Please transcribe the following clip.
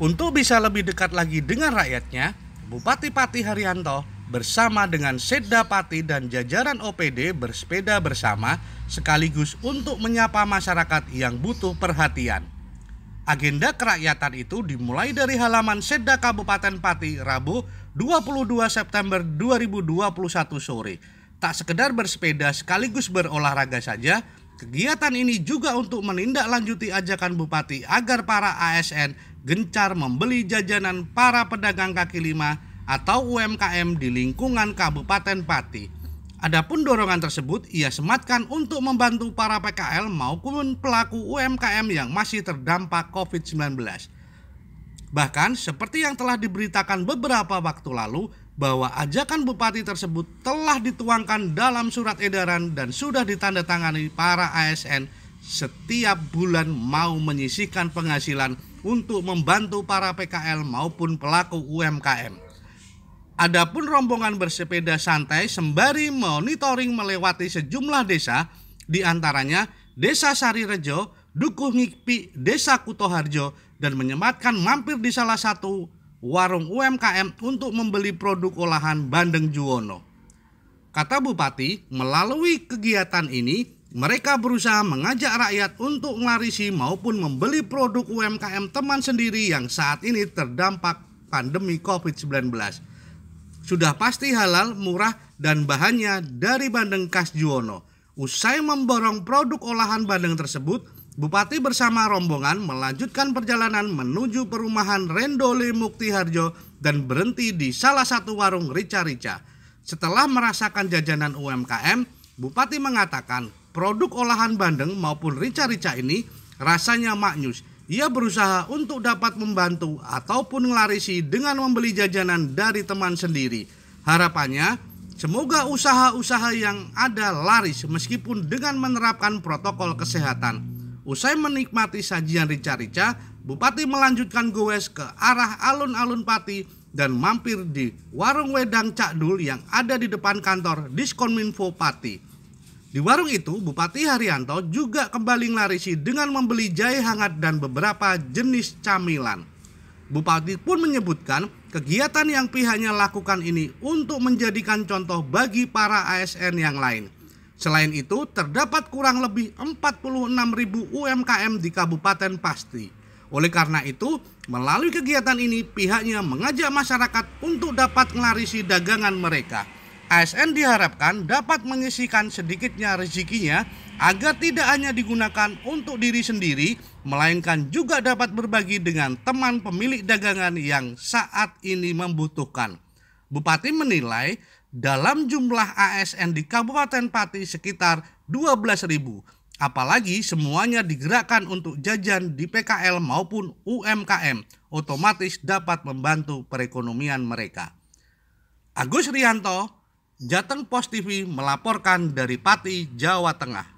Untuk bisa lebih dekat lagi dengan rakyatnya, Bupati Pati Haryanto bersama dengan Seda Pati dan jajaran OPD bersepeda bersama sekaligus untuk menyapa masyarakat yang butuh perhatian. Agenda kerakyatan itu dimulai dari halaman Seda Kabupaten Pati Rabu 22 September 2021 sore. Tak sekedar bersepeda sekaligus berolahraga saja, kegiatan ini juga untuk menindaklanjuti ajakan Bupati agar para ASN gencar membeli jajanan para pedagang kaki lima atau UMKM di lingkungan Kabupaten Pati. Adapun dorongan tersebut ia sematkan untuk membantu para PKL maupun pelaku UMKM yang masih terdampak COVID-19. Bahkan seperti yang telah diberitakan beberapa waktu lalu bahwa ajakan bupati tersebut telah dituangkan dalam surat edaran dan sudah ditandatangani para ASN setiap bulan mau menyisihkan penghasilan untuk membantu para PKL maupun pelaku UMKM. Adapun rombongan bersepeda santai sembari monitoring melewati sejumlah desa, diantaranya Desa Sari Rejo, Dukuh Ngikpi, Desa Kutoharjo, dan menyematkan mampir di salah satu warung UMKM untuk membeli produk olahan Bandeng Juwono. Kata Bupati, melalui kegiatan ini mereka berusaha mengajak rakyat untuk melarisi maupun membeli produk UMKM teman sendiri yang saat ini terdampak pandemi COVID-19. Sudah pasti halal, murah, dan bahannya dari Bandeng khas Juwono. Usai memborong produk olahan Bandeng tersebut, Bupati bersama rombongan melanjutkan perjalanan menuju perumahan Rendole Muktiharjo dan berhenti di salah satu warung rica-rica. Setelah merasakan jajanan UMKM, Bupati mengatakan produk olahan bandeng maupun rica-rica ini rasanya maknyus. Ia berusaha untuk dapat membantu ataupun ngelarisi dengan membeli jajanan dari teman sendiri. Harapannya, semoga usaha-usaha yang ada laris meskipun dengan menerapkan protokol kesehatan. Usai menikmati sajian rica-rica, Bupati melanjutkan goes ke arah alun-alun Pati dan mampir di warung wedang Cak Dul yang ada di depan kantor Diskominfo Pati. Di warung itu, Bupati Haryanto juga kembali ngelarisi dengan membeli jahe hangat dan beberapa jenis camilan. Bupati pun menyebutkan kegiatan yang pihaknya lakukan ini untuk menjadikan contoh bagi para ASN yang lain. Selain itu, terdapat kurang lebih ribu UMKM di Kabupaten Pasti. Oleh karena itu, melalui kegiatan ini pihaknya mengajak masyarakat untuk dapat ngelarisi dagangan mereka. ASN diharapkan dapat mengisikan sedikitnya rezekinya agar tidak hanya digunakan untuk diri sendiri, melainkan juga dapat berbagi dengan teman pemilik dagangan yang saat ini membutuhkan. Bupati menilai dalam jumlah ASN di Kabupaten Pati sekitar ribu, apalagi semuanya digerakkan untuk jajan di PKL maupun UMKM, otomatis dapat membantu perekonomian mereka. Agus Rianto, Jateng Post TV melaporkan dari Pati, Jawa Tengah.